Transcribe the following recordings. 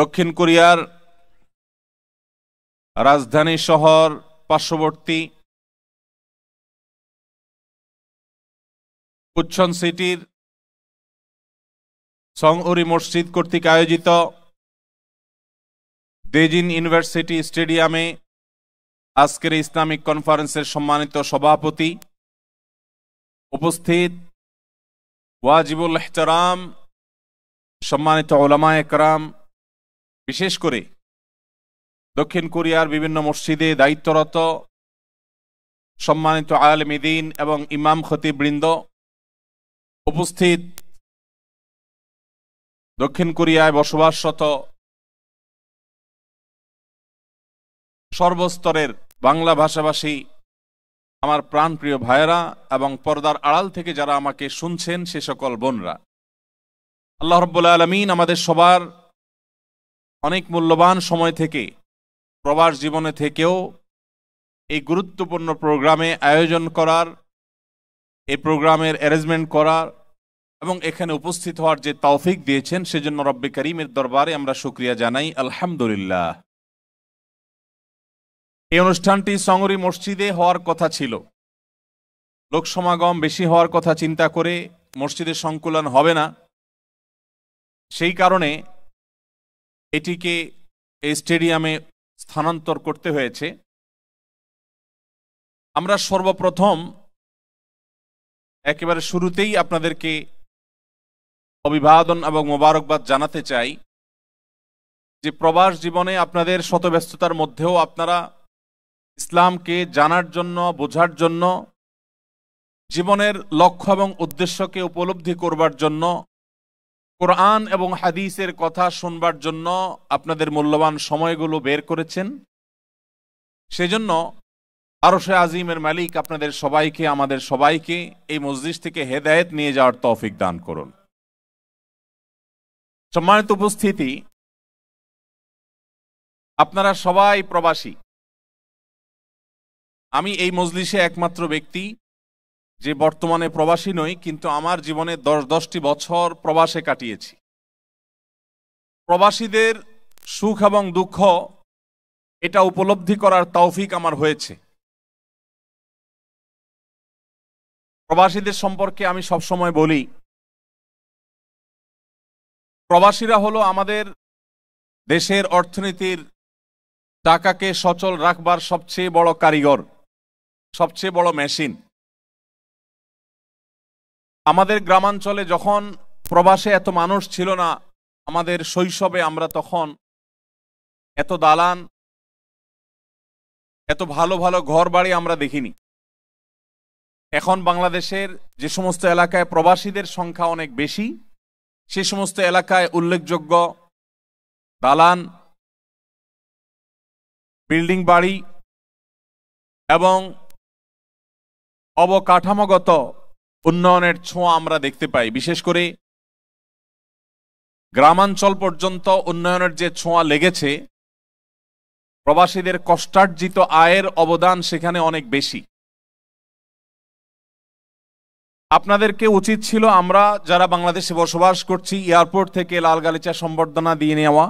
দক্ষিণ কোরিয়ার রাজধানী শহর পার্শ্ববর্তী উচ্ছন সিটির সংউরি মসজিদ কর্তৃক আয়োজিত দেজিন ইউনিভার্সিটি স্টেডিয়ামে আজকের ইসলামিক কনফারেন্সের সম্মানিত সভাপতি উপস্থিত ওয়াজিবুল এহতারাম সম্মানিত ওলামা একরাম বিশেষ করে দক্ষিণ কোরিয়ার বিভিন্ন মসজিদে দায়িত্বরত সম্মানিত মিদিন এবং ইমাম খতিবৃন্দ উপস্থিত দক্ষিণ কোরিয়ায় বসবাসরত সর্বস্তরের বাংলা ভাষাভাষী আমার প্রাণপ্রিয় ভাইয়েরা এবং পর্দার আড়াল থেকে যারা আমাকে শুনছেন সে সকল বোনরা আল্লাহ রব্বুল আলমিন আমাদের সবার অনেক মূল্যবান সময় থেকে প্রবাস জীবনে থেকেও এই গুরুত্বপূর্ণ প্রোগ্রামে আয়োজন করার এই প্রোগ্রামের অ্যারেঞ্জমেন্ট করার এবং এখানে উপস্থিত হওয়ার যে তৌফিক দিয়েছেন সেজন্য রব্বে করিমের দরবারে আমরা সুক্রিয়া জানাই আলহামদুলিল্লাহ এই অনুষ্ঠানটি সঙ্গরি মসজিদে হওয়ার কথা ছিল লোক সমাগম বেশি হওয়ার কথা চিন্তা করে মসজিদের সংকুলন হবে না সেই কারণে এটিকে স্টেডিয়ামে স্থানান্তর করতে হয়েছে আমরা সর্বপ্রথম একেবারে শুরুতেই আপনাদেরকে অভিবাদন এবং মোবারকবাদ জানাতে চাই যে প্রবাস জীবনে আপনাদের শতব্যস্ততার মধ্যেও আপনারা ইসলামকে জানার জন্য বোঝার জন্য জীবনের লক্ষ্য এবং উদ্দেশ্যকে উপলব্ধি করবার জন্য কোরআন এবং হাদিসের কথা শুনবার জন্য আপনাদের মূল্যবান সময়গুলো বের করেছেন সেজন্য আরশে আজিমের মালিক আপনাদের সবাইকে আমাদের সবাইকে এই মসজিদ থেকে হেদায়েত নিয়ে যাওয়ার তৌফিক দান করুন সম্মানিত উপস্থিতি আপনারা সবাই প্রবাসী আমি এই মজলিসে একমাত্র ব্যক্তি যে বর্তমানে প্রবাসী নই কিন্তু আমার জীবনে দশ দশটি বছর প্রবাসে কাটিয়েছি প্রবাসীদের সুখ এবং দুঃখ এটা উপলব্ধি করার তৌফিক আমার হয়েছে প্রবাসীদের সম্পর্কে আমি সবসময় বলি প্রবাসীরা হলো আমাদের দেশের অর্থনীতির টাকাকে সচল রাখবার সবচেয়ে বড় কারিগর সবচেয়ে বড় মেশিন আমাদের গ্রামাঞ্চলে যখন প্রবাসে এত মানুষ ছিল না আমাদের শৈশবে আমরা তখন এত দালান এত ভালো ভালো ঘর বাড়ি আমরা দেখিনি এখন বাংলাদেশের যে সমস্ত এলাকায় প্রবাসীদের সংখ্যা অনেক বেশি সে সমস্ত এলাকায় উল্লেখযোগ্য দালান বিল্ডিং বাড়ি এবং অবকাঠামোগত উন্নয়নের ছোঁয়া আমরা দেখতে পাই বিশেষ করে গ্রামাঞ্চল পর্যন্ত উন্নয়নের যে ছোঁয়া লেগেছে প্রবাসীদের কষ্টার্জিত আয়ের অবদান সেখানে অনেক বেশি আপনাদেরকে উচিত ছিল আমরা যারা বাংলাদেশে বসবাস করছি এয়ারপোর্ট থেকে লাল গালিচা সম্বর্ধনা দিয়ে নেওয়া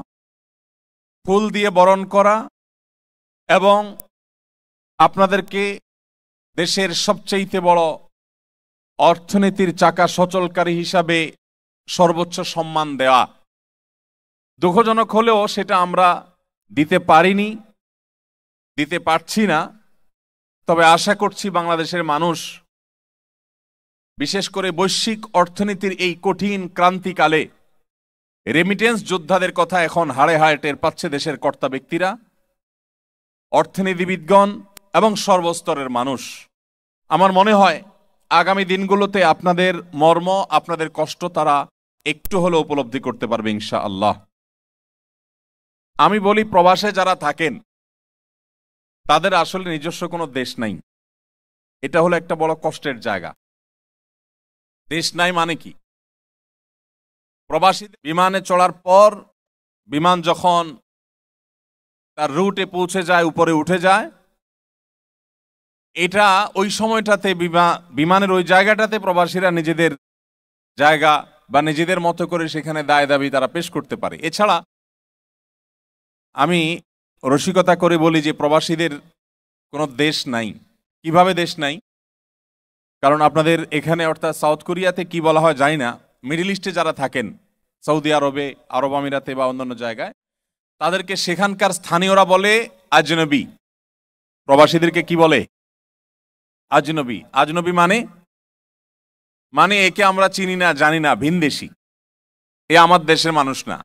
ফুল দিয়ে বরণ করা এবং আপনাদেরকে দেশের সবচেয়েতে বড় অর্থনীতির চাকা সচলকারী হিসাবে সর্বোচ্চ সম্মান দেওয়া দুঃখজনক হলেও সেটা আমরা দিতে পারিনি দিতে পারছি না তবে আশা করছি বাংলাদেশের মানুষ বিশেষ করে বৈশ্বিক অর্থনীতির এই কঠিন ক্রান্তিকালে রেমিটেন্স যোদ্ধাদের কথা এখন হাড়ে হাড়ে টের পাচ্ছে দেশের কর্তা ব্যক্তিরা অর্থনীতিবিদগণ এবং সর্বস্তরের মানুষ আমার মনে হয় আগামী দিনগুলোতে আপনাদের মর্ম আপনাদের কষ্ট তারা একটু হলে উপলব্ধি করতে পারবে ইনশা আল্লাহ আমি বলি প্রবাসে যারা থাকেন তাদের আসলে নিজস্ব কোনো দেশ নাই এটা হলো একটা বড় কষ্টের জায়গা দেশ নাই মানে কি প্রবাসী বিমানে চড়ার পর বিমান যখন তার রুটে পৌঁছে যায় উপরে উঠে যায় এটা ওই সময়টাতে বিমানের ওই জায়গাটাতে প্রবাসীরা নিজেদের জায়গা বা নিজেদের মতো করে সেখানে দায় দাবি তারা পেশ করতে পারে এছাড়া আমি রসিকতা করে বলি যে প্রবাসীদের কোনো দেশ নাই কিভাবে দেশ নাই কারণ আপনাদের এখানে অর্থাৎ সাউথ কোরিয়াতে কি বলা হয় যায় না মিডিল ইস্টে যারা থাকেন সৌদি আরবে আরব আমিরাতে বা অন্যান্য জায়গায় তাদেরকে সেখানকার স্থানীয়রা বলে আজনবী প্রবাসীদেরকে কি বলে আজনবী আজনবী মানে মানে একে আমরা চিনি না জানি না ভিনদেশি এ আমার দেশের মানুষ না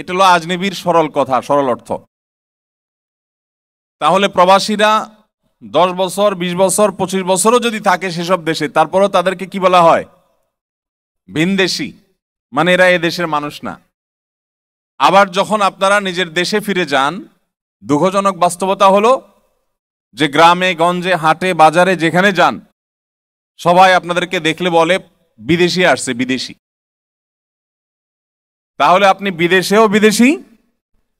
এটা হলো আজনবীর সরল কথা সরল অর্থ তাহলে প্রবাসীরা দশ বছর ২০ বছর পঁচিশ বছরও যদি থাকে সেসব দেশে তারপরও তাদেরকে কি বলা হয় ভিনদেশি মানে এরা এ দেশের মানুষ না আবার যখন আপনারা নিজের দেশে ফিরে যান দুঃখজনক বাস্তবতা হলো যে গ্রামে গঞ্জে হাটে বাজারে যেখানে যান সবাই আপনাদেরকে দেখলে বলে বিদেশি আসছে বিদেশি তাহলে আপনি বিদেশেও বিদেশি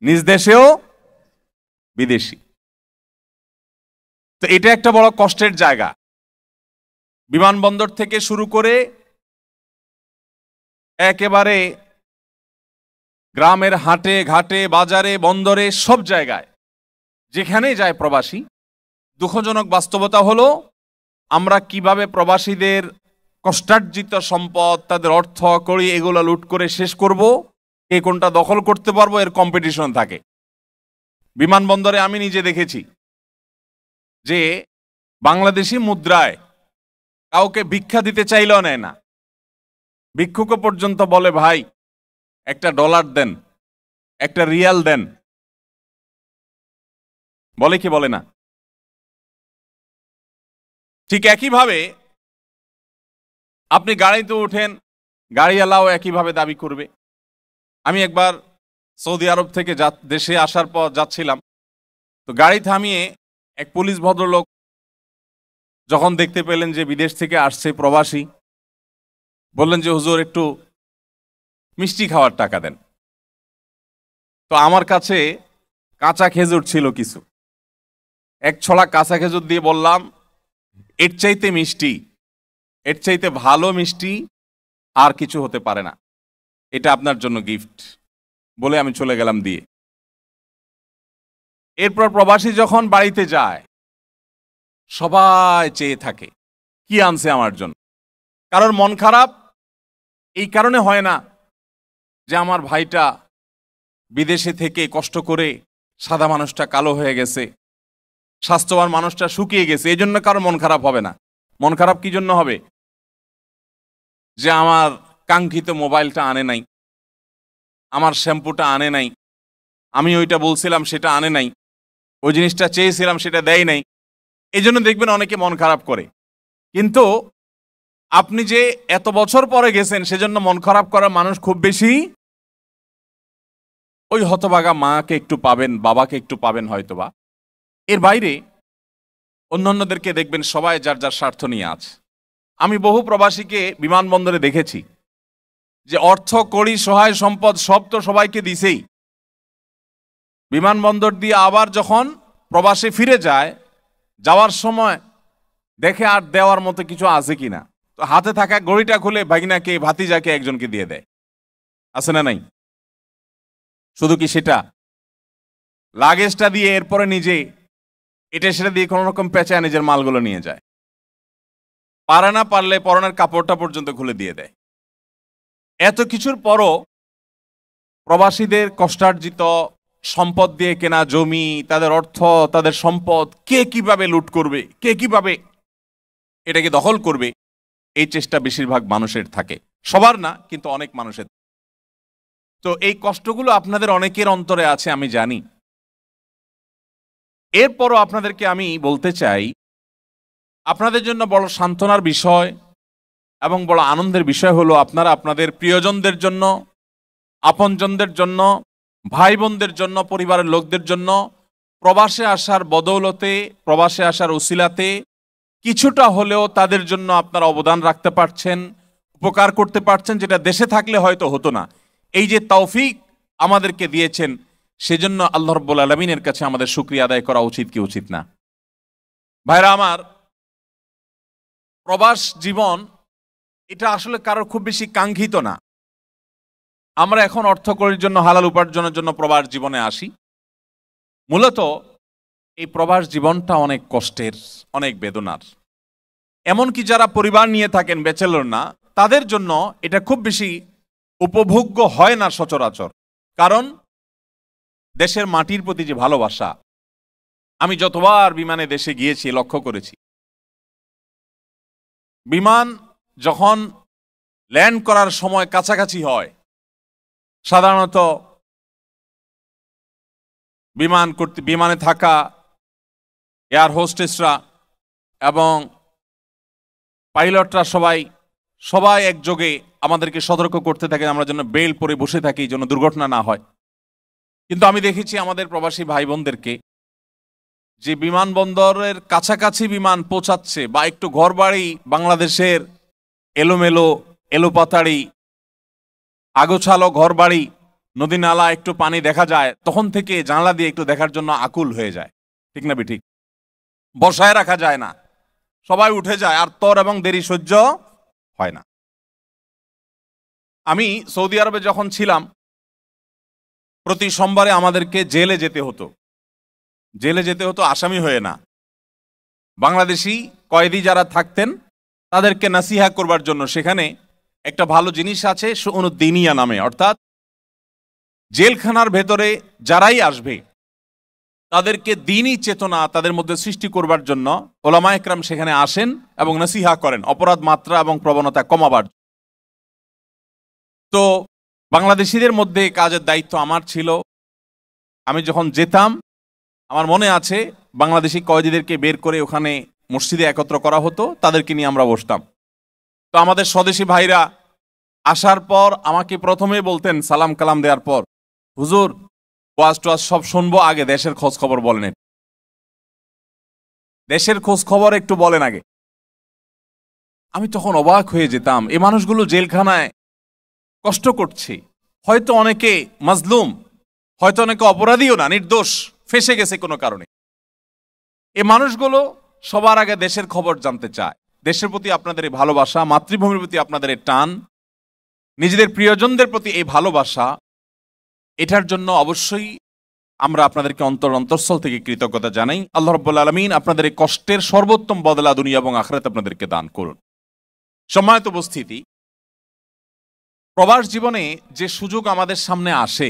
নিজ দেশেও বিদেশি তো এটা একটা বড় কষ্টের জায়গা বিমানবন্দর থেকে শুরু করে একেবারে গ্রামের হাটে ঘাটে বাজারে বন্দরে সব জায়গায় যেখানে যায় প্রবাসী দুঃখজনক বাস্তবতা হলো আমরা কিভাবে প্রবাসীদের কষ্টার্জিত সম্পদ তাদের অর্থ করি এগুলো লুট করে শেষ করব এ কোনটা দখল করতে পারবো এর কম্পিটিশন থাকে বিমানবন্দরে আমি নিজে দেখেছি যে বাংলাদেশি মুদ্রায় কাউকে ভিক্ষা দিতে চাইলেও নেয় না ভিক্ষুক পর্যন্ত বলে ভাই একটা ডলার দেন একটা রিয়াল দেন বলে কি বলে না ঠিক একইভাবে আপনি গাড়িতে ওঠেন গাড়িওয়ালাও একইভাবে দাবি করবে আমি একবার সৌদি আরব থেকে দেশে আসার পর যাচ্ছিলাম তো গাড়ি থামিয়ে এক পুলিশ ভদ্রলোক যখন দেখতে পেলেন যে বিদেশ থেকে আসছে প্রবাসী বললেন যে হুজুর একটু মিষ্টি খাওয়ার টাকা দেন তো আমার কাছে কাঁচা খেজুর ছিল কিছু এক ছড়া কাঁচা খেজুর দিয়ে বললাম এর চাইতে মিষ্টি এর চাইতে ভালো মিষ্টি আর কিছু হতে পারে না এটা আপনার জন্য গিফট বলে আমি চলে গেলাম দিয়ে এরপর প্রবাসী যখন বাড়িতে যায় সবাই চেয়ে থাকে কি আনছে আমার জন্য কারণ মন খারাপ এই কারণে হয় না যে আমার ভাইটা বিদেশে থেকে কষ্ট করে সাদা মানুষটা কালো হয়ে গেছে স্বাস্থ্যবান মানুষটা শুকিয়ে গেছে এই জন্য কারো মন খারাপ হবে না মন খারাপ কি জন্য হবে যে আমার কাঙ্ক্ষিত মোবাইলটা আনে নাই আমার শ্যাম্পুটা আনে নাই আমি ওইটা বলছিলাম সেটা আনে নাই ওই জিনিসটা চেয়েছিলাম সেটা দেয় নাই এই জন্য দেখবেন অনেকে মন খারাপ করে কিন্তু আপনি যে এত বছর পরে গেছেন সেজন্য মন খারাপ করা মানুষ খুব বেশি ওই হতভাগা মাকে একটু পাবেন বাবাকে একটু পাবেন হয়তোবা এর বাইরে অন্যান্যদেরকে দেখবেন সবাই যার যার স্বার্থ নিয়ে আছে আমি বহু প্রবাসীকে বিমানবন্দরে দেখেছি যে অর্থ কড়ি সহায় সম্পদ সব তো সবাইকে দিছেই বিমানবন্দর দিয়ে আবার যখন প্রবাসে ফিরে যায় যাওয়ার সময় দেখে আর দেওয়ার মতো কিছু আছে কি না তো হাতে থাকা গড়িটা খুলে ভাগিনাকে ভাতিজাকে একজনকে দিয়ে দেয় আছে না নাই শুধু কি সেটা লাগেজটা দিয়ে এরপরে নিজে এটা সেটা দিয়ে কোনো রকম পেঁচায় নিজের মালগুলো নিয়ে যায় পারে না পারলে পরনের কাপড়টা পর্যন্ত খুলে দিয়ে দেয় এত কিছুর পরও প্রবাসীদের কষ্টার্জিত সম্পদ দিয়ে কেনা জমি তাদের অর্থ তাদের সম্পদ কে কিভাবে লুট করবে কে কিভাবে এটাকে দখল করবে এই চেষ্টা বেশিরভাগ মানুষের থাকে সবার না কিন্তু অনেক মানুষের তো এই কষ্টগুলো আপনাদের অনেকের অন্তরে আছে আমি জানি এরপরও আপনাদেরকে আমি বলতে চাই আপনাদের জন্য বড় সান্ত্বনার বিষয় এবং বড় আনন্দের বিষয় হলো আপনারা আপনাদের প্রিয়জনদের জন্য আপনজনদের জন্য ভাই বোনদের জন্য পরিবারের লোকদের জন্য প্রবাসে আসার বদৌলতে প্রবাসে আসার ওসিলাতে কিছুটা হলেও তাদের জন্য আপনারা অবদান রাখতে পারছেন উপকার করতে পারছেন যেটা দেশে থাকলে হয়তো হতো না এই যে তৌফিক আমাদেরকে দিয়েছেন সেজন্য আল্লাহ রব্বুল আলমিনের কাছে আমাদের সুক্রিয়া আদায় করা উচিত কি উচিত না ভাইরা আমার প্রবাস জীবন এটা আসলে কারোর খুব বেশি কাঙ্ক্ষিত না আমরা এখন অর্থকরির জন্য হালাল উপার্জনের জন্য প্রবাস জীবনে আসি মূলত এই প্রবাস জীবনটা অনেক কষ্টের অনেক বেদনার এমনকি যারা পরিবার নিয়ে থাকেন ব্যাচেলর না তাদের জন্য এটা খুব বেশি উপভোগ্য হয় না সচরাচর কারণ দেশের মাটির প্রতি যে ভালোবাসা আমি যতবার বিমানে দেশে গিয়েছি লক্ষ্য করেছি বিমান যখন ল্যান্ড করার সময় কাছাকাছি হয় সাধারণত বিমান করতে বিমানে থাকা এয়ার হোস্টেসরা এবং পাইলটরা সবাই সবাই একযোগে আমাদেরকে সতর্ক করতে থাকে আমরা যেন বেল পরে বসে থাকি যেন দুর্ঘটনা না হয় কিন্তু আমি দেখেছি আমাদের প্রবাসী ভাই বোনদেরকে যে বিমানবন্দরের কাছাকাছি বিমান পৌঁছাচ্ছে বা একটু ঘরবাড়ি বাংলাদেশের এলোমেলো এলোপাতাড়ি আগোছালো ঘরবাড়ি নদী নালা একটু পানি দেখা যায় তখন থেকে জানলা দিয়ে একটু দেখার জন্য আকুল হয়ে যায় ঠিক না ঠিক বসায় রাখা যায় না সবাই উঠে যায় আর তর এবং দেরি সহ্য হয় না আমি সৌদি আরবে যখন ছিলাম প্রতি সোমবারে আমাদেরকে জেলে যেতে হতো জেলে যেতে হতো আসামি হয়ে না বাংলাদেশি কয়েদি যারা থাকতেন তাদেরকে নাসিহা করবার জন্য সেখানে একটা ভালো জিনিস আছে দিনিয়া নামে অর্থাৎ জেলখানার ভেতরে যারাই আসবে তাদেরকে দিনই চেতনা তাদের মধ্যে সৃষ্টি করবার জন্য ওলামা একরাম সেখানে আসেন এবং নাসিহা করেন অপরাধ মাত্রা এবং প্রবণতা কমাবার তো বাংলাদেশিদের মধ্যে কাজের দায়িত্ব আমার ছিল আমি যখন যেতাম আমার মনে আছে বাংলাদেশি কয়েদিদেরকে বের করে ওখানে মসজিদে একত্র করা হতো তাদেরকে নিয়ে আমরা বসতাম তো আমাদের স্বদেশি ভাইরা আসার পর আমাকে প্রথমে বলতেন সালাম কালাম দেওয়ার পর হুজুর ওয়াজ টোয়াজ সব শুনবো আগে দেশের খোঁজ খবর বলেন দেশের খোঁজ খবর একটু বলেন আগে আমি তখন অবাক হয়ে যেতাম এ মানুষগুলো জেলখানায় কষ্ট করছি হয়তো অনেকে মাজলুম হয়তো অনেকে অপরাধীও না নির্দোষ ফেসে গেছে কোনো কারণে এ মানুষগুলো সবার আগে দেশের খবর জানতে চায় দেশের প্রতি আপনাদের এই ভালোবাসা মাতৃভূমির প্রতি আপনাদের এই টান নিজেদের প্রিয়জনদের প্রতি এই ভালোবাসা এটার জন্য অবশ্যই আমরা আপনাদেরকে অন্তর অন্তঃস্থল থেকে কৃতজ্ঞতা জানাই আল্লাহ রব্বুল আলমিন আপনাদের এই কষ্টের সর্বোত্তম বদলা দুনিয়া এবং আখরাত আপনাদেরকে দান করুন সম্মানিত উপস্থিতি প্রবাস জীবনে যে সুযোগ আমাদের সামনে আসে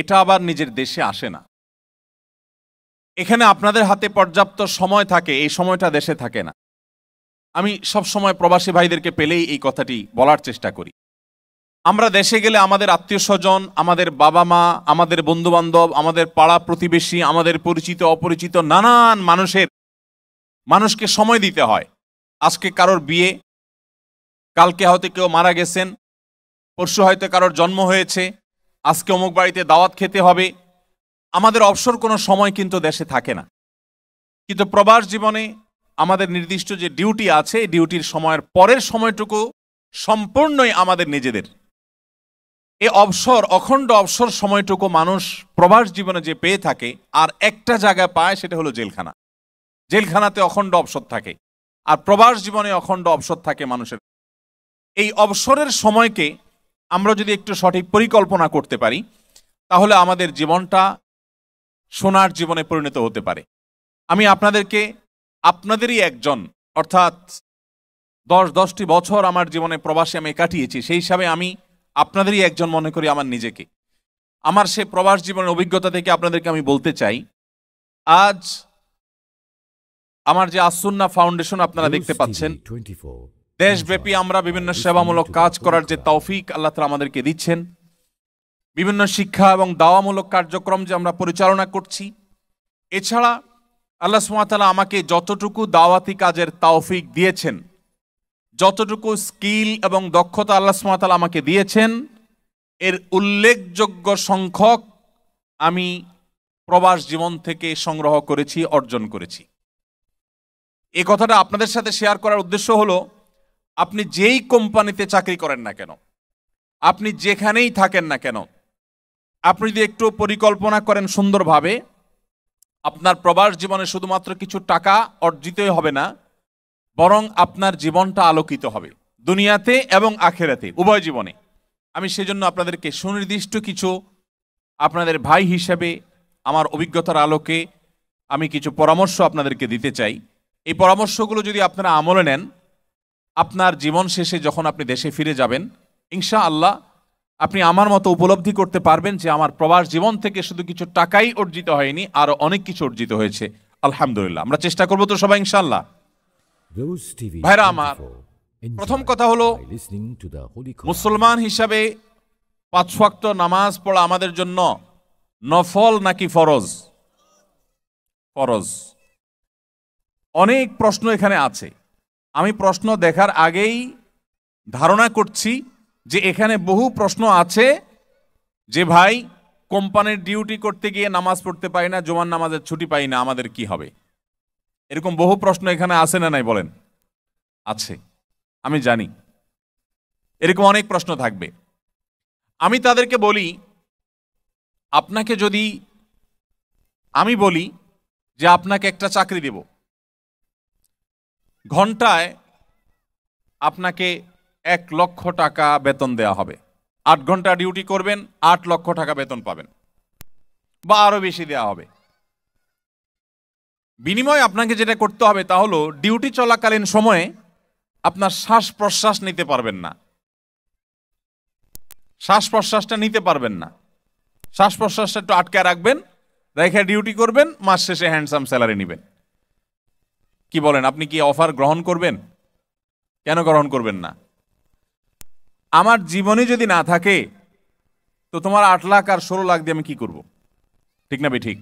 এটা আবার নিজের দেশে আসে না এখানে আপনাদের হাতে পর্যাপ্ত সময় থাকে এই সময়টা দেশে থাকে না আমি সব সময় প্রবাসী ভাইদেরকে পেলেই এই কথাটি বলার চেষ্টা করি আমরা দেশে গেলে আমাদের আত্মীয় স্বজন আমাদের বাবা মা আমাদের বন্ধুবান্ধব আমাদের পাড়া প্রতিবেশী আমাদের পরিচিত অপরিচিত নানান মানুষের মানুষকে সময় দিতে হয় আজকে কারোর বিয়ে কালকে হয়তো কেউ মারা গেছেন পরশু হয়তো কারোর জন্ম হয়েছে আজকে অমুক বাড়িতে দাওয়াত খেতে হবে আমাদের অবসর কোনো সময় কিন্তু দেশে থাকে না কিন্তু প্রবাস জীবনে আমাদের নির্দিষ্ট যে ডিউটি আছে ডিউটির সময়ের পরের সময়টুকু সম্পূর্ণই আমাদের নিজেদের এ অবসর অখণ্ড অবসর সময়টুকু মানুষ প্রবাস জীবনে যে পেয়ে থাকে আর একটা জায়গায় পায় সেটা হলো জেলখানা জেলখানাতে অখণ্ড অবসর থাকে আর প্রবাস জীবনে অখণ্ড অবসর থাকে মানুষের এই অবসরের সময়কে আমরা যদি একটু সঠিক পরিকল্পনা করতে পারি তাহলে আমাদের জীবনটা সোনার জীবনে পরিণত হতে পারে আমি আপনাদেরকে আপনাদেরই একজন অর্থাৎ দশ দশটি বছর আমার জীবনে প্রবাসে আমি কাটিয়েছি সেই হিসাবে আমি আপনাদেরই একজন মনে করি আমার নিজেকে আমার সে প্রবাস জীবনের অভিজ্ঞতা থেকে আপনাদেরকে আমি বলতে চাই আজ আমার যে আসুন্না ফাউন্ডেশন আপনারা দেখতে পাচ্ছেন দেশব্যাপী আমরা বিভিন্ন সেবামূলক কাজ করার যে তৌফিক আল্লাহ তালা আমাদেরকে দিচ্ছেন বিভিন্ন শিক্ষা এবং দাওয়ামূলক কার্যক্রম যে আমরা পরিচালনা করছি এছাড়া আল্লাহ সুমাতালা আমাকে যতটুকু দাওয়াতি কাজের তৌফিক দিয়েছেন যতটুকু স্কিল এবং দক্ষতা আল্লাহ সুমাতালা আমাকে দিয়েছেন এর উল্লেখযোগ্য সংখ্যক আমি প্রবাস জীবন থেকে সংগ্রহ করেছি অর্জন করেছি এ কথাটা আপনাদের সাথে শেয়ার করার উদ্দেশ্য হলো আপনি যেই কোম্পানিতে চাকরি করেন না কেন আপনি যেখানেই থাকেন না কেন আপনি যদি একটু পরিকল্পনা করেন সুন্দরভাবে আপনার প্রবাস জীবনে শুধুমাত্র কিছু টাকা অর্জিতই হবে না বরং আপনার জীবনটা আলোকিত হবে দুনিয়াতে এবং আখেরাতে উভয় জীবনে আমি সেজন্য আপনাদেরকে সুনির্দিষ্ট কিছু আপনাদের ভাই হিসাবে আমার অভিজ্ঞতার আলোকে আমি কিছু পরামর্শ আপনাদেরকে দিতে চাই এই পরামর্শগুলো যদি আপনারা আমলে নেন আপনার জীবন শেষে যখন আপনি দেশে ফিরে যাবেন ইনশা আল্লাহ আপনি আমার মতো উপলব্ধি করতে পারবেন যে আমার প্রবাস জীবন থেকে শুধু কিছু টাকাই অর্জিত হয়নি আরও অনেক কিছু অর্জিত হয়েছে আলহামদুলিল্লাহ আমরা চেষ্টা করবো তো সবাই ইনশাল্লাহ ভাইরা আমার প্রথম কথা হলো মুসলমান হিসাবে পাঁচ ওয়াক্ত নামাজ পড়া আমাদের জন্য নফল নাকি ফরজ ফরজ অনেক প্রশ্ন এখানে আছে আমি প্রশ্ন দেখার আগেই ধারণা করছি যে এখানে বহু প্রশ্ন আছে যে ভাই কোম্পানির ডিউটি করতে গিয়ে নামাজ পড়তে পাই না জোমান নামাজের ছুটি পাই না আমাদের কি হবে এরকম বহু প্রশ্ন এখানে আছে না নাই বলেন আছে আমি জানি এরকম অনেক প্রশ্ন থাকবে আমি তাদেরকে বলি আপনাকে যদি আমি বলি যে আপনাকে একটা চাকরি দেবো ঘন্টায় আপনাকে এক লক্ষ টাকা বেতন দেয়া হবে আট ঘন্টা ডিউটি করবেন আট লক্ষ টাকা বেতন পাবেন বা আরও বেশি দেওয়া হবে বিনিময়ে আপনাকে যেটা করতে হবে তা হলো ডিউটি চলাকালীন সময়ে আপনার শ্বাস প্রশ্বাস নিতে পারবেন না শ্বাস প্রশ্বাসটা নিতে পারবেন না শ্বাস প্রশ্বাসটা একটু আটকে রাখবেন রেখে ডিউটি করবেন মাস শেষে হ্যান্ডসাম স্যালারি নেবেন কি বলেন আপনি কি অফার গ্রহণ করবেন কেন গ্রহণ করবেন না আমার জীবনে যদি না থাকে তো তোমার আট লাখ আর ষোলো লাখ দিয়ে আমি কি করব ঠিক না ঠিক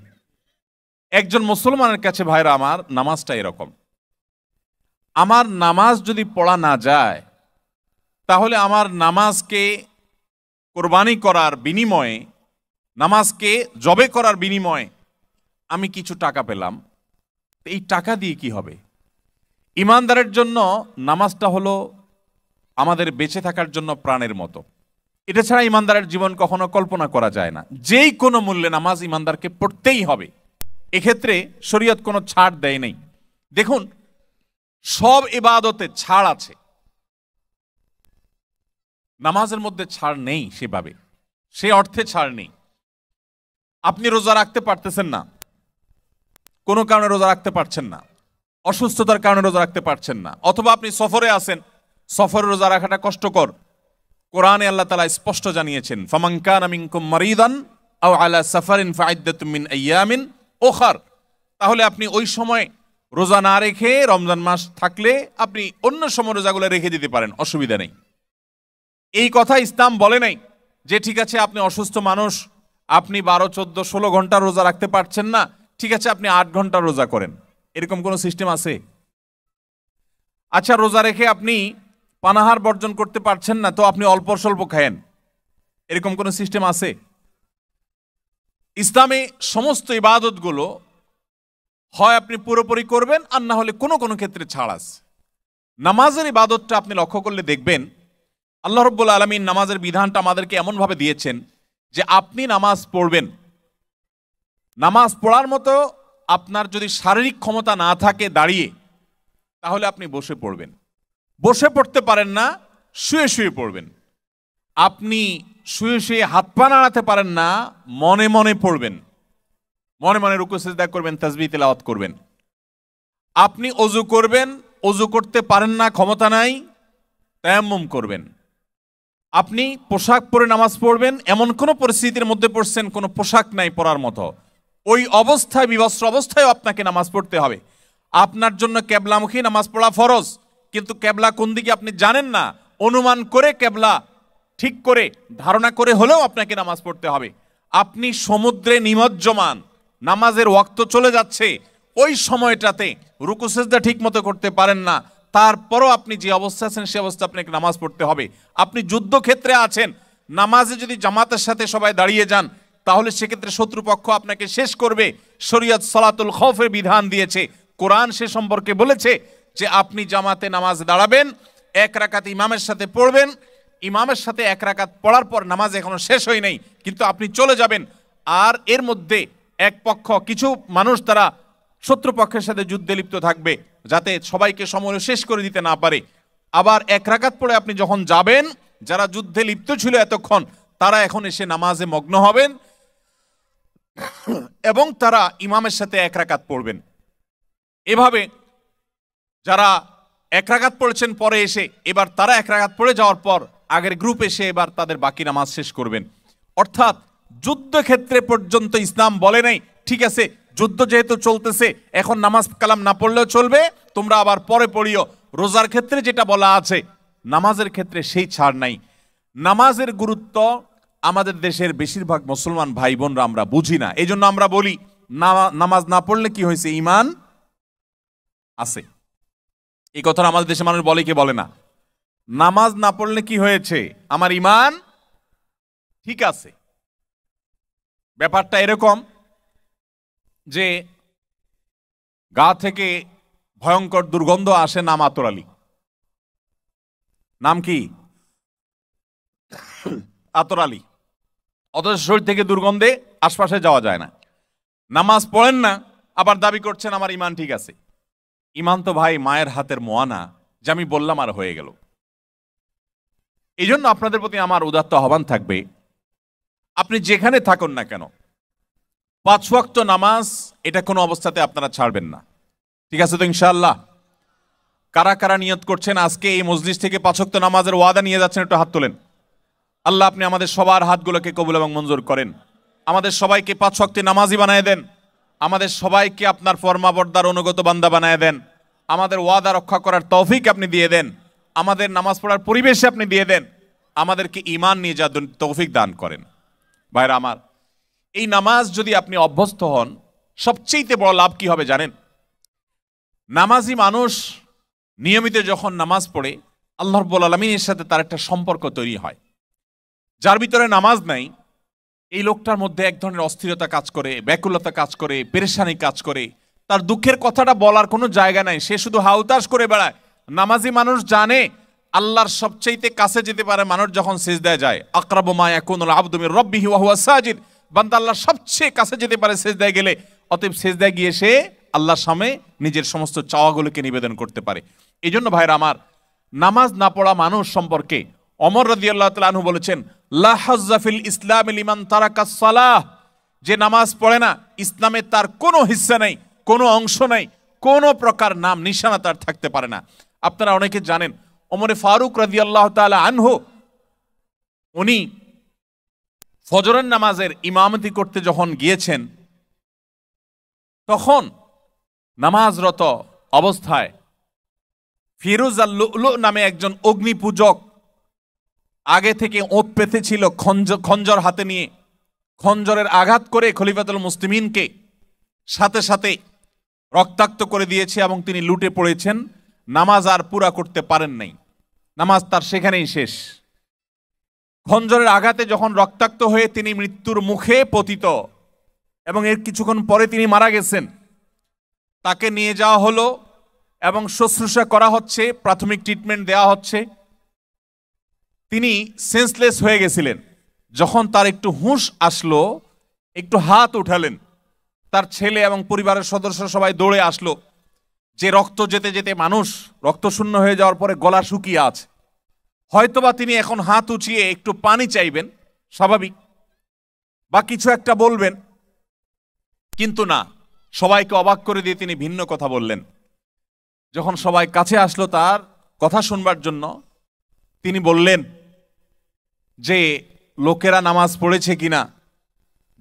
একজন মুসলমানের কাছে ভাইরা আমার নামাজটা এরকম আমার নামাজ যদি পড়া না যায় তাহলে আমার নামাজকে কোরবানি করার বিনিময়ে নামাজকে জবে করার বিনিময়ে আমি কিছু টাকা পেলাম এই টাকা দিয়ে কি হবে ইমানদারের জন্য নামাজটা হলো আমাদের বেঁচে থাকার জন্য প্রাণের মতো এটা ছাড়া ইমানদারের জীবন কখনো কল্পনা করা যায় না যেই কোনো মূল্যে নামাজ ইমানদারকে পড়তেই হবে এক্ষেত্রে শরীয়ত কোনো ছাড় দেয় নেই দেখুন সব ইবাদতে ছাড় আছে নামাজের মধ্যে ছাড় নেই সেভাবে সে অর্থে ছাড় নেই আপনি রোজা রাখতে পারতেছেন না কোনো কারণে রোজা রাখতে পারছেন না অসুস্থতার কারণে রোজা রাখতে পারছেন না অথবা আপনি সফরে আছেন সফরে রোজা রাখাটা কষ্টকর কোরআনে আল্লাহ তালা স্পষ্ট জানিয়েছেন ফামাঙ্কান আমিনকুম মারিদান আও আলা সাফারিন ফাইদ্দাতুমিন ইয়ামিন ওখার তাহলে আপনি ওই সময় রোজা না রেখে রমজান মাস থাকলে আপনি অন্য সময় রোজাগুলো রেখে দিতে পারেন অসুবিধা নেই এই কথা ইসলাম বলে নাই যে ঠিক আছে আপনি অসুস্থ মানুষ আপনি বারো চোদ্দ ষোলো ঘন্টা রোজা রাখতে পারছেন না ঠিক আছে আপনি আট ঘন্টা রোজা করেন এরকম কোনো সিস্টেম আছে আচ্ছা রোজা রেখে আপনি পানাহার বর্জন করতে পারছেন না তো আপনি অল্প স্বল্প খায়েন এরকম কোনো সিস্টেম আছে ইসলামে সমস্ত ইবাদতগুলো হয় আপনি পুরোপুরি করবেন আর না হলে কোনো কোনো ক্ষেত্রে ছাড় আছে নামাজের ইবাদতটা আপনি লক্ষ্য করলে দেখবেন আল্লাহ রব্বুল আলমিন নামাজের বিধানটা আমাদেরকে এমনভাবে দিয়েছেন যে আপনি নামাজ পড়বেন নামাজ পড়ার মতো আপনার যদি শারীরিক ক্ষমতা না থাকে দাঁড়িয়ে তাহলে আপনি বসে পড়বেন বসে পড়তে পারেন না শুয়ে শুয়ে পড়বেন আপনি শুয়ে শুয়ে হাত পা নাড়াতে পারেন না মনে মনে পড়বেন মনে মনে রুকু সেজদা করবেন তাজবি তেলাওয়াত করবেন আপনি অজু করবেন অজু করতে পারেন না ক্ষমতা নাই তায়াম্মুম করবেন আপনি পোশাক পরে নামাজ পড়বেন এমন কোনো পরিস্থিতির মধ্যে পড়ছেন কোনো পোশাক নাই পরার মতো ওই অবস্থায় বিবস্ত্র অবস্থায় আপনাকে নামাজ পড়তে হবে আপনার জন্য ক্যাবলামুখী নামাজ পড়া ফরজ কিন্তু ক্যাবলা কোন দিকে আপনি জানেন না অনুমান করে ক্যাবলা ঠিক করে ধারণা করে হলেও আপনাকে নামাজ পড়তে হবে আপনি সমুদ্রে নিমজ্জমান নামাজের ওয়াক্ত চলে যাচ্ছে ওই সময়টাতে রুকুসেজদা ঠিক মতো করতে পারেন না তারপরও আপনি যে অবস্থা আছেন সে অবস্থা আপনাকে নামাজ পড়তে হবে আপনি যুদ্ধক্ষেত্রে আছেন নামাজে যদি জামাতের সাথে সবাই দাঁড়িয়ে যান তাহলে সেক্ষেত্রে শত্রুপক্ষ আপনাকে শেষ করবে শরীয়ত সলাতুল খফের বিধান দিয়েছে কোরআন সে সম্পর্কে বলেছে যে আপনি জামাতে নামাজ দাঁড়াবেন এক রাকাত ইমামের সাথে পড়বেন ইমামের সাথে এক রাকাত পড়ার পর নামাজ এখনো শেষ হয় নাই কিন্তু আপনি চলে যাবেন আর এর মধ্যে এক পক্ষ কিছু মানুষ তারা শত্রুপক্ষের সাথে যুদ্ধে লিপ্ত থাকবে যাতে সবাইকে সময় শেষ করে দিতে না পারে আবার এক রাকাত পড়ে আপনি যখন যাবেন যারা যুদ্ধে লিপ্ত ছিল এতক্ষণ তারা এখন এসে নামাজে মগ্ন হবেন এবং তারা ইমামের সাথে এক রাকাত পড়বেন এভাবে যারা এক রাকাত পড়েছেন পরে এসে এবার তারা এক রাকাত পড়ে যাওয়ার পর আগের গ্রুপ এসে এবার তাদের বাকি নামাজ শেষ করবেন অর্থাৎ যুদ্ধক্ষেত্রে পর্যন্ত ইসলাম বলে নাই ঠিক আছে যুদ্ধ যেহেতু চলতেছে এখন নামাজ কালাম না পড়লেও চলবে তোমরা আবার পরে পড়িও রোজার ক্ষেত্রে যেটা বলা আছে নামাজের ক্ষেত্রে সেই ছাড় নাই নামাজের গুরুত্ব আমাদের দেশের বেশিরভাগ মুসলমান ভাই বোনরা আমরা বুঝি না এই জন্য আমরা বলি নামাজ না পড়লে কি হয়েছে ইমান আছে এই কথাটা আমাদের দেশের মানুষ বলে কি বলে না নামাজ না পড়লে কি হয়েছে আমার ইমান ঠিক আছে ব্যাপারটা এরকম যে গা থেকে ভয়ঙ্কর দুর্গন্ধ আসে নাম আতরালি নাম কি আতরালি অথচ শরীর থেকে দুর্গন্ধে আশপাশে যাওয়া যায় না নামাজ পড়েন না আবার দাবি করছেন আমার ইমান ঠিক আছে ইমান তো ভাই মায়ের হাতের মোয়ানা যে আমি বললাম আর হয়ে গেল এই জন্য আপনাদের প্রতি আমার উদাত্ত আহ্বান থাকবে আপনি যেখানে থাকুন না কেন পাঁচ নামাজ এটা কোনো অবস্থাতে আপনারা ছাড়বেন না ঠিক আছে তো ইনশাল্লাহ কারা কারা নিয়ত করছেন আজকে এই মজলিস থেকে পাঁচক্ত নামাজের ওয়াদা নিয়ে যাচ্ছেন একটু হাত তোলেন আল্লাহ আপনি আমাদের সবার হাতগুলোকে কবুল এবং মঞ্জুর করেন আমাদের সবাইকে পাঁচ শক্তি নামাজি বানায় দেন আমাদের সবাইকে আপনার ফর্মাবর্দার অনুগত বান্দা বানায় দেন আমাদের ওয়াদা রক্ষা করার তৌফিক আপনি দিয়ে দেন আমাদের নামাজ পড়ার পরিবেশে আপনি দিয়ে দেন আমাদেরকে ইমান নিয়ে যা তৌফিক দান করেন ভাইরা আমার এই নামাজ যদি আপনি অভ্যস্ত হন সবচেয়েতে বড় লাভ কি হবে জানেন নামাজি মানুষ নিয়মিত যখন নামাজ পড়ে আল্লাহর রব্বুল আলমিনের সাথে তার একটা সম্পর্ক তৈরি হয় যার ভিতরে নামাজ নাই এই লোকটার মধ্যে এক ধরনের অস্থিরতা কাজ করে ব্যাকুলতা কাজ করে পেরেশানি কাজ করে তার দুঃখের কথাটা বলার কোনো জায়গা নাই সে শুধু হাউতাস করে বেড়ায় নামাজি মানুষ জানে আল্লাহর সবচেয়েতে কাছে যেতে পারে মানুষ যখন সেজদায় যায় আক্রাব মায়া কোন আব্দুমির রব্বি ওয়াহুয়া সাজিদ বান্দা আল্লাহর সবচেয়ে কাছে যেতে পারে সেজদায় গেলে অতএব সেজদায় গিয়ে সে আল্লাহর সামনে নিজের সমস্ত চাওয়াগুলোকে নিবেদন করতে পারে এই জন্য ভাইরা আমার নামাজ না পড়া মানুষ সম্পর্কে অমর রাজি আল্লাহ তালু বলেছেন লাহাজাফিল ইসলাম ইমান তারাকা সালাহ যে নামাজ পড়ে না ইসলামের তার কোনো হিস্সা নেই কোনো অংশ নেই কোনো প্রকার নাম নিশানা তার থাকতে পারে না আপনারা অনেকে জানেন অমরে ফারুক রাজি আল্লাহ তালা আনহু উনি ফজরের নামাজের ইমামতি করতে যখন গিয়েছেন তখন নামাজরত অবস্থায় ফিরুজ আল্লু নামে একজন পূজক আগে থেকে ওঁত পেতে খঞ্জ খঞ্জর হাতে নিয়ে খঞ্জরের আঘাত করে খলিফাতুল মুসলিমিনকে সাথে সাথে রক্তাক্ত করে দিয়েছে এবং তিনি লুটে পড়েছেন নামাজ আর পুরা করতে পারেন নাই নামাজ তার সেখানেই শেষ খঞ্জরের আঘাতে যখন রক্তাক্ত হয়ে তিনি মৃত্যুর মুখে পতিত এবং এর কিছুক্ষণ পরে তিনি মারা গেছেন তাকে নিয়ে যাওয়া হলো এবং শুশ্রূষা করা হচ্ছে প্রাথমিক ট্রিটমেন্ট দেওয়া হচ্ছে তিনি সেন্সলেস হয়ে গেছিলেন যখন তার একটু হুঁশ আসলো একটু হাত উঠালেন তার ছেলে এবং পরিবারের সদস্য সবাই দৌড়ে আসলো যে রক্ত যেতে যেতে মানুষ রক্ত শূন্য হয়ে যাওয়ার পরে গলা শুকিয়ে আছে হয়তোবা তিনি এখন হাত উঁচিয়ে একটু পানি চাইবেন স্বাভাবিক বা কিছু একটা বলবেন কিন্তু না সবাইকে অবাক করে দিয়ে তিনি ভিন্ন কথা বললেন যখন সবাই কাছে আসলো তার কথা শুনবার জন্য তিনি বললেন যে লোকেরা নামাজ পড়েছে কিনা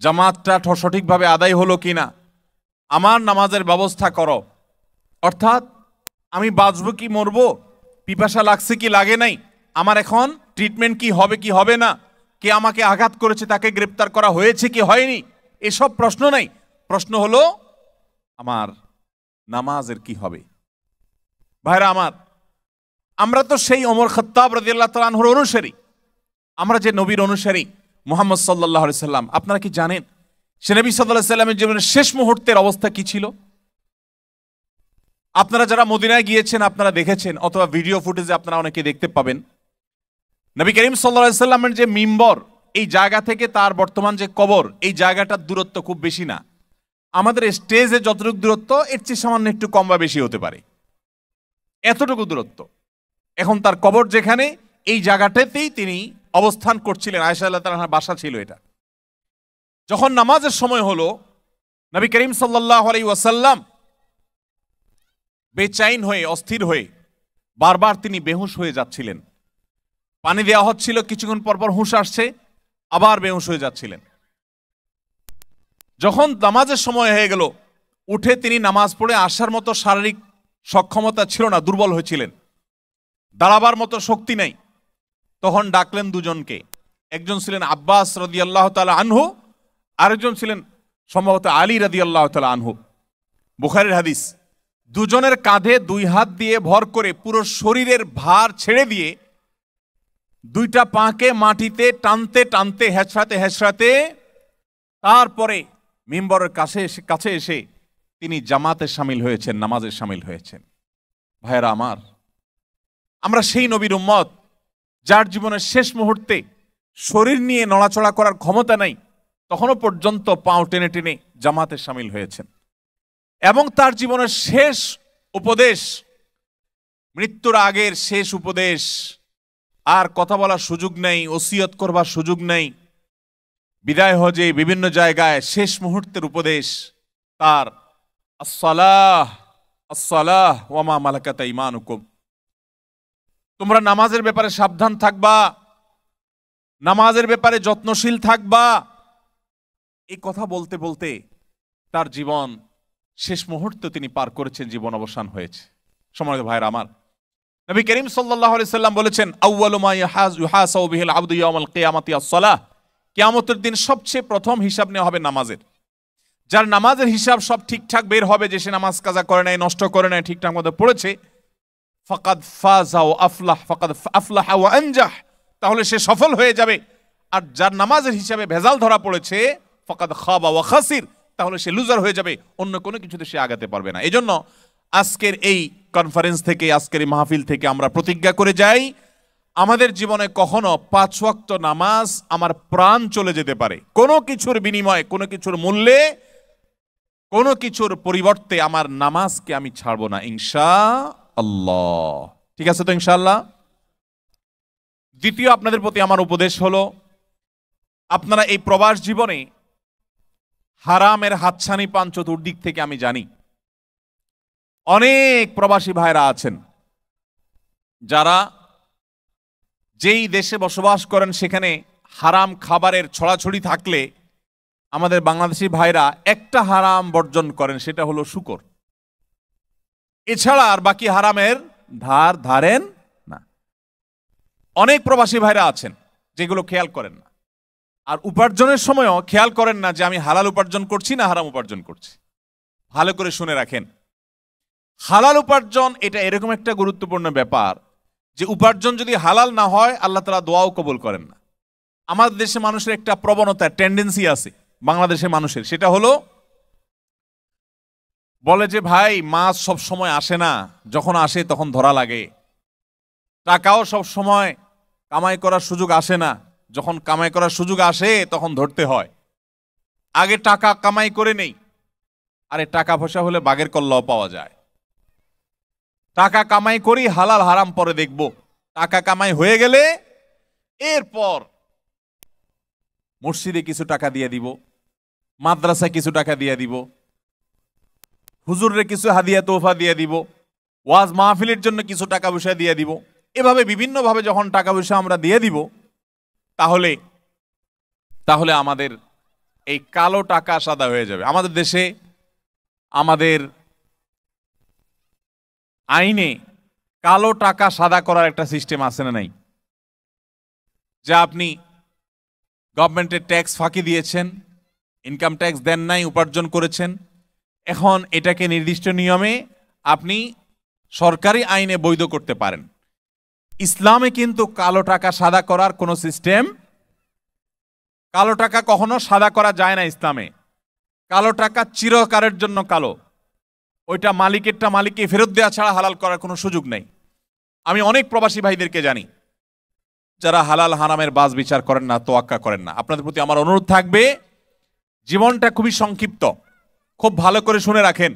জামাতটা সঠিকভাবে আদায় হলো কিনা আমার নামাজের ব্যবস্থা করো অর্থাৎ আমি বাঁচব কি মরব পিপাসা লাগছে কি লাগে নাই আমার এখন ট্রিটমেন্ট কি হবে কি হবে না কে আমাকে আঘাত করেছে তাকে গ্রেপ্তার করা হয়েছে কি হয়নি এসব প্রশ্ন নাই প্রশ্ন হলো আমার নামাজের কি হবে ভাইরা আমার আমরা তো সেই অমর খত্তাব রাজিয়াল্লাহ তালানহর অনুসারী আমরা যে নবীর অনুসারী মোহাম্মদ সাল্লাহ সাল্লাম আপনারা কি জানেন সে নবী সাল্লাহ সাল্লামের জীবনের শেষ মুহূর্তের অবস্থা কি ছিল আপনারা যারা মদিনায় গিয়েছেন আপনারা দেখেছেন অথবা ভিডিও ফুটেজে আপনারা অনেকে দেখতে পাবেন নবী করিম সাল্লা সাল্লামের যে মিম্বর এই জায়গা থেকে তার বর্তমান যে কবর এই জায়গাটার দূরত্ব খুব বেশি না আমাদের স্টেজে যতটুকু দূরত্ব এর চেয়ে সামান্য একটু কম বা বেশি হতে পারে এতটুকু দূরত্ব এখন তার কবর যেখানে এই জায়গাটাতেই তিনি অবস্থান করছিলেন আয়সা আল্লাহ তালাহার বাসা ছিল এটা যখন নামাজের সময় হলো নবী করিম সাল্লাহ আলাই ওয়াসাল্লাম বেচাইন হয়ে অস্থির হয়ে বারবার তিনি বেহুশ হয়ে যাচ্ছিলেন পানি দেওয়া হচ্ছিল কিছুক্ষণ পরপর হুঁশ আসছে আবার বেহুশ হয়ে যাচ্ছিলেন যখন নামাজের সময় হয়ে গেল উঠে তিনি নামাজ পড়ে আসার মতো শারীরিক সক্ষমতা ছিল না দুর্বল হয়েছিলেন দাঁড়াবার মতো শক্তি নাই তখন ডাকলেন দুজনকে একজন ছিলেন আব্বাস রদি আল্লাহ তালা আনহু আরেকজন ছিলেন সম্ভবত আলী রদি আল্লাহ তালা আনহু বুখারের হাদিস দুজনের কাঁধে দুই হাত দিয়ে ভর করে পুরো শরীরের ভার ছেড়ে দিয়ে দুইটা পাঁকে মাটিতে টানতে টানতে হেঁচড়াতে হেঁচড়াতে তারপরে মেম্বরের কাছে এসে কাছে এসে তিনি জামাতে সামিল হয়েছেন নামাজে সামিল হয়েছেন ভাইয়েরা আমার আমরা সেই নবীর উম্মত যার জীবনের শেষ মুহূর্তে শরীর নিয়ে নড়াচড়া করার ক্ষমতা নাই তখনও পর্যন্ত পাও টেনে টেনে জামাতে সামিল হয়েছেন এবং তার জীবনের শেষ উপদেশ মৃত্যুর আগের শেষ উপদেশ আর কথা বলার সুযোগ নেই ওসিয়ত করবার সুযোগ নেই বিদায় হজে বিভিন্ন জায়গায় শেষ মুহূর্তের উপদেশ তার আসলাহ আসলাহ ওয়ামা মালাকাতা ইমানুকুম তোমরা নামাজের ব্যাপারে সাবধান থাকবা নামাজের ব্যাপারে যত্নশীল থাকবা এই কথা বলতে বলতে তার জীবন শেষ মুহূর্তে তিনি পার করেছেন জীবন অবসান হয়েছে সময় ভাইয়ের আমার নবী করিম সাল্লাম বলেছেন কেয়ামতের দিন সবচেয়ে প্রথম হিসাব নেওয়া হবে নামাজের যার নামাজের হিসাব সব ঠিকঠাক বের হবে যে সে নামাজ কাজা করে নেয় নষ্ট করে নেয় ঠিকঠাক মতো পড়েছে ফকাদ ফাজা ও আফলাহ ফকাদ আফলাহা ও আঞ্জাহ তাহলে সে সফল হয়ে যাবে আর যার নামাজের হিসাবে ভেজাল ধরা পড়েছে ফকাদ খাবা ও খাসির তাহলে সে লুজার হয়ে যাবে অন্য কোনো কিছুতে সে আগাতে পারবে না এই জন্য আজকের এই কনফারেন্স থেকে আজকের এই মাহফিল থেকে আমরা প্রতিজ্ঞা করে যাই আমাদের জীবনে কখনো পাঁচ ওয়াক্ত নামাজ আমার প্রাণ চলে যেতে পারে কোনো কিছুর বিনিময়ে কোনো কিছুর মূল্যে কোনো কিছুর পরিবর্তে আমার নামাজকে আমি ছাড়বো না ইনশা আল্লাহ ঠিক আছে তো ইনশাল্লাহ দ্বিতীয় আপনাদের প্রতি আমার উপদেশ হলো আপনারা এই প্রবাস জীবনে হারামের হাতছানি পান চতুর্দিক থেকে আমি জানি অনেক প্রবাসী ভাইরা আছেন যারা যেই দেশে বসবাস করেন সেখানে হারাম খাবারের ছড়াছড়ি থাকলে আমাদের বাংলাদেশি ভাইরা একটা হারাম বর্জন করেন সেটা হলো শুকর এছাড়া আর বাকি হারামের ধার ধারেন না অনেক প্রবাসী ভাইরা আছেন যেগুলো খেয়াল করেন না আর উপার্জনের সময়ও খেয়াল করেন না যে আমি হালাল উপার্জন করছি না হারাম উপার্জন করছি ভালো করে শুনে রাখেন হালাল উপার্জন এটা এরকম একটা গুরুত্বপূর্ণ ব্যাপার যে উপার্জন যদি হালাল না হয় আল্লাহ তালা দোয়াও কবুল করেন না আমাদের দেশে মানুষের একটা প্রবণতা টেন্ডেন্সি আছে বাংলাদেশের মানুষের সেটা হলো বলে যে ভাই মাছ সব সময় আসে না যখন আসে তখন ধরা লাগে টাকাও সব সময় কামাই করার সুযোগ আসে না যখন কামাই করার সুযোগ আসে তখন ধরতে হয় আগে টাকা কামাই করে নেই আরে টাকা পয়সা হলে বাঘের কল্লাও পাওয়া যায় টাকা কামাই করি হালাল হারাম পরে দেখব টাকা কামাই হয়ে গেলে এরপর মসজিদে কিছু টাকা দিয়ে দিব মাদ্রাসায় কিছু টাকা দিয়ে দিব হুজুররে কিছু হাদিয়া তোফা দিয়ে দিব ওয়াজ মাহফিলের জন্য কিছু টাকা পয়সা দিয়ে দিব এভাবে বিভিন্নভাবে যখন টাকা পয়সা আমরা দিয়ে দিব তাহলে তাহলে আমাদের এই কালো টাকা সাদা হয়ে যাবে আমাদের দেশে আমাদের আইনে কালো টাকা সাদা করার একটা সিস্টেম আছে না নাই যা আপনি গভর্নমেন্টের ট্যাক্স ফাঁকি দিয়েছেন ইনকাম ট্যাক্স দেন নাই উপার্জন করেছেন এখন এটাকে নির্দিষ্ট নিয়মে আপনি সরকারি আইনে বৈধ করতে পারেন ইসলামে কিন্তু কালো টাকা সাদা করার কোনো সিস্টেম কালো টাকা কখনো সাদা করা যায় না ইসলামে কালো টাকা চিরকারের জন্য কালো ওইটা মালিকেরটা মালিককে ফেরত দেওয়া ছাড়া হালাল করার কোনো সুযোগ নেই আমি অনেক প্রবাসী ভাইদেরকে জানি যারা হালাল হারামের বাস বিচার করেন না তোয়াক্কা করেন না আপনাদের প্রতি আমার অনুরোধ থাকবে জীবনটা খুবই সংক্ষিপ্ত খুব ভালো করে শুনে রাখেন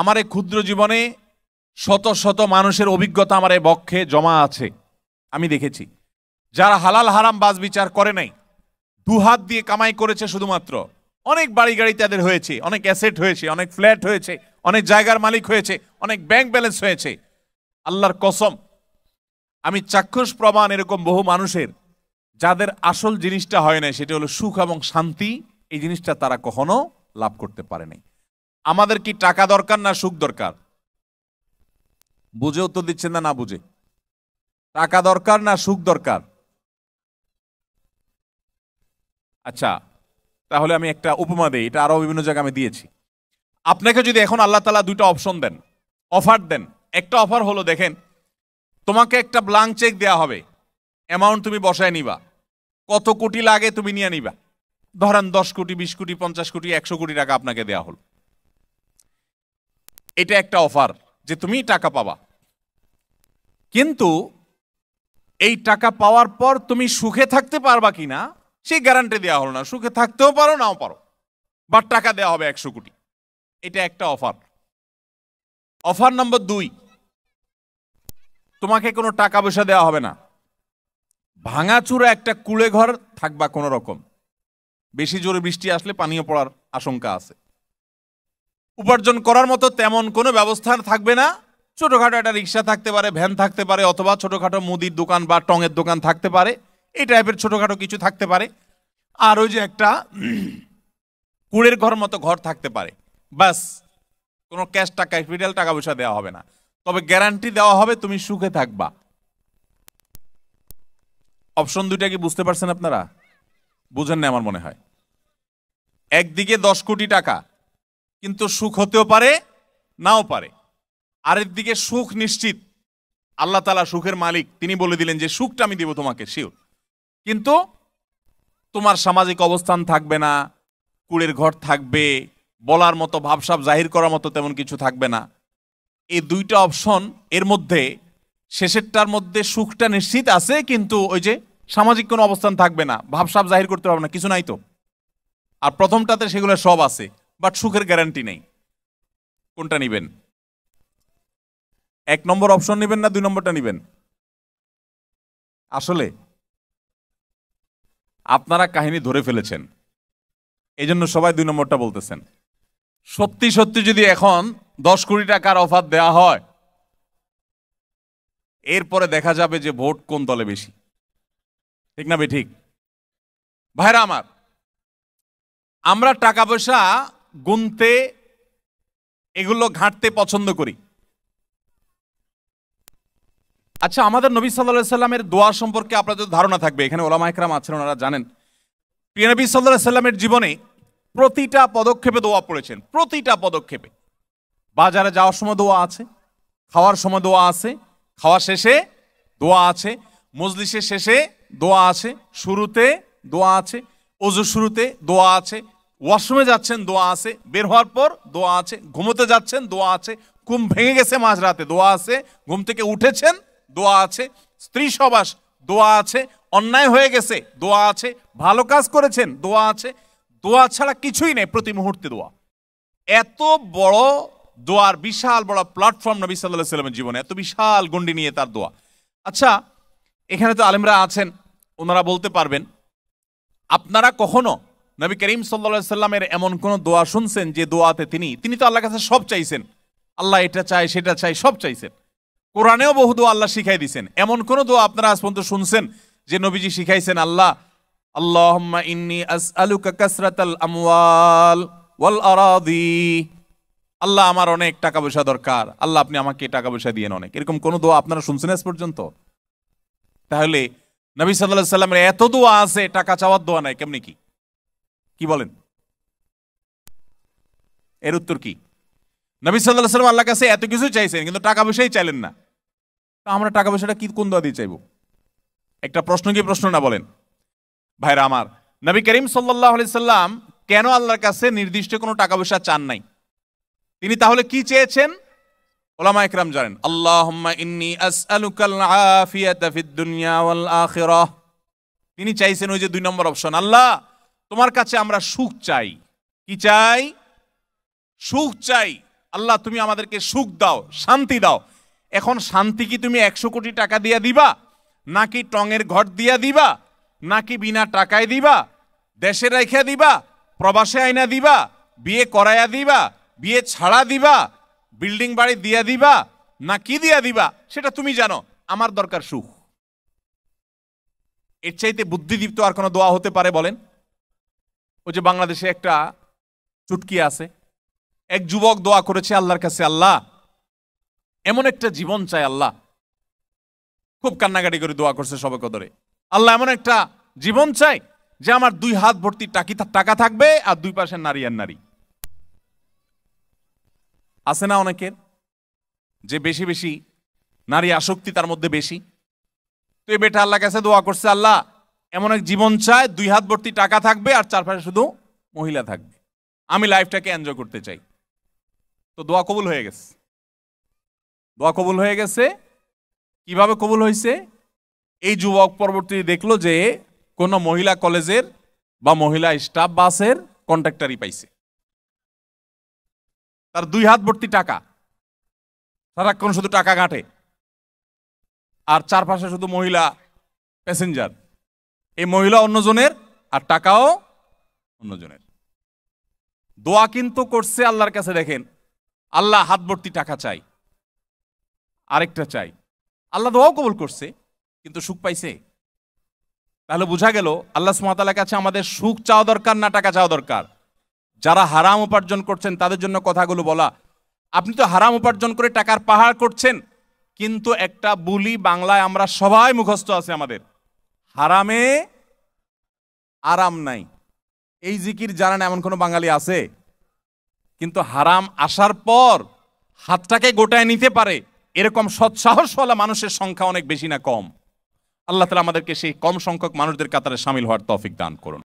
আমার এই ক্ষুদ্র জীবনে শত শত মানুষের অভিজ্ঞতা আমার এই বক্ষে জমা আছে আমি দেখেছি যারা হালাল হারাম বাস বিচার করে নাই দু হাত দিয়ে কামাই করেছে শুধুমাত্র অনেক বাড়ি গাড়ি তাদের হয়েছে অনেক অ্যাসেট হয়েছে অনেক ফ্ল্যাট হয়েছে অনেক জায়গার মালিক হয়েছে অনেক ব্যাংক ব্যালেন্স হয়েছে আল্লাহর কসম আমি চাক্ষুষ প্রমাণ এরকম বহু মানুষের যাদের আসল জিনিসটা হয় না সেটা হলো সুখ এবং শান্তি এই জিনিসটা তারা কখনো লাভ করতে পারেনি আমাদের কি টাকা দরকার না সুখ দরকার বুঝে উত্তর দিচ্ছেন না না বুঝে টাকা দরকার না সুখ দরকার আচ্ছা তাহলে আমি একটা উপমা দিই এটা আরও বিভিন্ন জায়গায় আমি দিয়েছি আপনাকে যদি এখন আল্লাহ তালা দুইটা অপশন দেন অফার দেন একটা অফার হলো দেখেন তোমাকে একটা ব্লাঙ্ক চেক দেওয়া হবে অ্যামাউন্ট তুমি বসায় নিবা কত কোটি লাগে তুমি নিয়ে নিবা ধরেন দশ কোটি বিশ কোটি পঞ্চাশ কোটি একশো কোটি টাকা আপনাকে দেয়া হল এটা একটা অফার যে তুমি টাকা পাবা কিন্তু এই টাকা পাওয়ার পর তুমি সুখে থাকতে পারবা কি না সেই গ্যারান্টি দেওয়া হলো না সুখে থাকতেও পারো নাও পারো বা টাকা দেওয়া হবে একশো কোটি এটা একটা অফার অফার নম্বর দুই তোমাকে কোনো টাকা পয়সা দেওয়া হবে না ভাঙাচুরা একটা কুলে ঘর থাকবা কোনো রকম বেশি জোরে বৃষ্টি আসলে পানীয় পড়ার আশঙ্কা আছে উপার্জন করার মতো তেমন কোনো ব্যবস্থা থাকবে না ছোটোখাটো একটা রিক্সা থাকতে পারে ভ্যান থাকতে পারে অথবা ছোটোখাটো মুদির দোকান বা টঙের দোকান থাকতে পারে এই টাইপের ছোটোখাটো কিছু থাকতে পারে আর ওই যে একটা কুড়ের ঘর মতো ঘর থাকতে পারে বাস কোনো ক্যাশ টাকা ক্যাপিটাল টাকা পয়সা দেওয়া হবে না তবে গ্যারান্টি দেওয়া হবে তুমি সুখে থাকবা অপশন দুইটা কি বুঝতে পারছেন আপনারা বুঝেন না আমার মনে হয় একদিকে দশ কোটি টাকা কিন্তু সুখ হতেও পারে নাও পারে আরেক দিকে সুখ নিশ্চিত আল্লাহ তালা সুখের মালিক তিনি বলে দিলেন যে সুখটা আমি দেবো তোমাকে শিওর কিন্তু তোমার সামাজিক অবস্থান থাকবে না কুড়ের ঘর থাকবে বলার মতো ভাবসাব জাহির করার মতো তেমন কিছু থাকবে না এই দুইটা অপশন এর মধ্যে শেষেরটার মধ্যে সুখটা নিশ্চিত আছে কিন্তু ওই যে সামাজিক কোনো অবস্থান থাকবে না ভাবসাব জাহির করতে পারবে না কিছু নাই তো আর প্রথমটাতে সেগুলো সব আছে বাট সুখের গ্যারান্টি নেই কোনটা নেবেন এক নম্বর অপশন নেবেন না দুই নম্বরটা নেবেন আসলে আপনারা কাহিনী ধরে ফেলেছেন এই জন্য সবাই দুই নম্বরটা বলতেছেন সত্যি সত্যি যদি এখন দশ কোটি টাকার অফার দেয়া হয় এরপরে দেখা যাবে যে ভোট কোন দলে বেশি ঠিক না ঠিক ভাইরা আমার আমরা টাকা পয়সা গুনতে এগুলো ঘাঁটতে পছন্দ করি আচ্ছা আমাদের নবী সাল্লা সাল্লামের দোয়া সম্পর্কে আপনাদের ধারণা থাকবে এখানে ওলামা একরাম আছেন ওনারা জানেন নবী সাল্লাহ সাল্লামের জীবনে প্রতিটা পদক্ষেপে দোয়া পড়েছেন প্রতিটা পদক্ষেপে বাজারে যাওয়ার সময় দোয়া আছে খাওয়ার সময় দোয়া আছে খাওয়া শেষে দোয়া আছে মজলিসের শেষে দোয়া আছে শুরুতে দোয়া আছে অজু শুরুতে দোয়া আছে ওয়াশরুমে যাচ্ছেন দোয়া আছে বের হওয়ার পর দোয়া আছে ঘুমোতে যাচ্ছেন দোয়া আছে কুম ভেঙে গেছে মাঝরাতে দোয়া আছে ঘুম থেকে উঠেছেন দোয়া আছে স্ত্রী সবাস দোয়া আছে অন্যায় হয়ে গেছে দোয়া আছে ভালো কাজ করেছেন দোয়া আছে দোয়া ছাড়া কিছুই নেই প্রতি মুহূর্তে দোয়া এত বড় দোয়ার বিশাল বড় প্ল্যাটফর্ম নবী সাল্লাহ সাল্লামের জীবনে এত বিশাল গণ্ডি নিয়ে তার দোয়া আচ্ছা এখানে তো আলেমরা আছেন ওনারা বলতে পারবেন আপনারা কখনো নবী করিম সাল্লা সাল্লামের এমন কোনো দোয়া শুনছেন যে দোয়াতে তিনি তিনি তো আল্লাহর কাছে সব চাইছেন আল্লাহ এটা চাই সেটা চাই সব চাইছেন কোরআনেও বহু দোয়া আল্লাহ শিখাই দিয়েছেন এমন কোনো দোয়া আপনারা আজ পর্যন্ত শুনছেন যে নবীজি শিখাইছেন আল্লাহ আল্লাহ ইন্নি ওয়াল আল্লাহ আমার অনেক টাকা পয়সা দরকার আল্লাহ আপনি আমাকে টাকা পয়সা দিয়েন অনেক এরকম কোনো দোয়া আপনারা শুনছেন আজ পর্যন্ত তাহলে নবী সাল্লাহ সাল্লামের এত দোয়া আছে টাকা চাওয়ার দোয়া নাই কেমনি কি কি বলেন এর উত্তর কি নবী সাল্লাহ সাল্লাম আল্লাহ কাছে এত কিছু চাইছেন কিন্তু টাকা পয়সাই চাইলেন না তা আমরা টাকা পয়সাটা কি কোন দোয়া দিয়ে চাইব একটা প্রশ্ন কি প্রশ্ন না বলেন ভাইরা আমার নবী করিম সাল্লাহ সাল্লাম কেন আল্লাহর কাছে নির্দিষ্ট কোনো টাকা পয়সা চান নাই তিনি তাহলে কি চেয়েছেন ওলামা একরাম জানেন আল্লাহ ইন্নি আসআলুকাল আফিয়াতা ফিদ দুনিয়া ওয়াল আখিরাহ তিনি চাইছেন ওই যে দুই নম্বর অপশন আল্লাহ তোমার কাছে আমরা সুখ চাই কি চাই সুখ চাই আল্লাহ তুমি আমাদেরকে সুখ দাও শান্তি দাও এখন শান্তি কি তুমি একশো কোটি টাকা দিয়া দিবা নাকি টঙের ঘর দিয়া দিবা নাকি বিনা টাকায় দিবা দেশে রেখে দিবা প্রবাসে আইনা দিবা বিয়ে করায়া দিবা বিয়ে ছাড়া দিবা বিল্ডিং বাড়ি দিয়া দিবা না কি দিয়া দিবা সেটা তুমি জানো আমার দরকার সুখ এর চাইতে বুদ্ধিদীপ্ত আর কোনো দোয়া হতে পারে বলেন ওই যে বাংলাদেশে একটা চুটকি আছে এক যুবক দোয়া করেছে আল্লাহর কাছে আল্লাহ এমন একটা জীবন চায় আল্লাহ খুব কান্নাকাটি করে দোয়া করছে সবে কদরে আল্লাহ এমন একটা জীবন চাই যে আমার দুই হাত ভর্তি টাকি টাকা থাকবে আর দুই পাশে নারী আর নারী আছে না অনেকের যে বেশি বেশি নারী আসক্তি তার মধ্যে বেশি তো এই বেটা আল্লাহ কাছে দোয়া করছে আল্লাহ এমন এক জীবন চায় দুই হাত ভর্তি টাকা থাকবে আর চারপাশে শুধু মহিলা থাকবে আমি লাইফটাকে এনজয় করতে চাই তো দোয়া কবুল হয়ে গেছে দোয়া কবুল হয়ে গেছে কিভাবে কবুল হয়েছে এই যুবক পরবর্তী দেখলো যে কোনো মহিলা কলেজের বা মহিলা স্টাফ বাসের কন্ট্রাক্টারই পাইছে তার দুই হাত ভর্তি টাকা সারাক্ষণ শুধু টাকা গাঁটে আর চারপাশে শুধু মহিলা প্যাসেঞ্জার এই মহিলা অন্যজনের আর টাকাও অন্যজনের দোয়া কিন্তু করছে আল্লাহর কাছে দেখেন আল্লাহ হাত ভর্তি টাকা চাই আরেকটা চাই আল্লাহ দোয়াও কবল করছে কিন্তু সুখ পাইছে তাহলে বোঝা গেল আল্লাহ সুমাতালার কাছে আমাদের সুখ চাওয়া দরকার না টাকা চাওয়া দরকার যারা হারাম উপার্জন করছেন তাদের জন্য কথাগুলো বলা আপনি তো হারাম উপার্জন করে টাকার পাহাড় করছেন কিন্তু একটা বুলি বাংলায় আমরা সবাই মুখস্থ আছে আমাদের হারামে আরাম নাই এই জিকির জানা না এমন কোনো বাঙালি আছে কিন্তু হারাম আসার পর হাতটাকে গোটায় নিতে পারে এরকম সৎসাহসওয়ালা মানুষের সংখ্যা অনেক বেশি না কম আল্লাহ তালা আমাদেরকে সেই কম সংখ্যক মানুষদের কাতারে সামিল হওয়ার তফিক দান করুন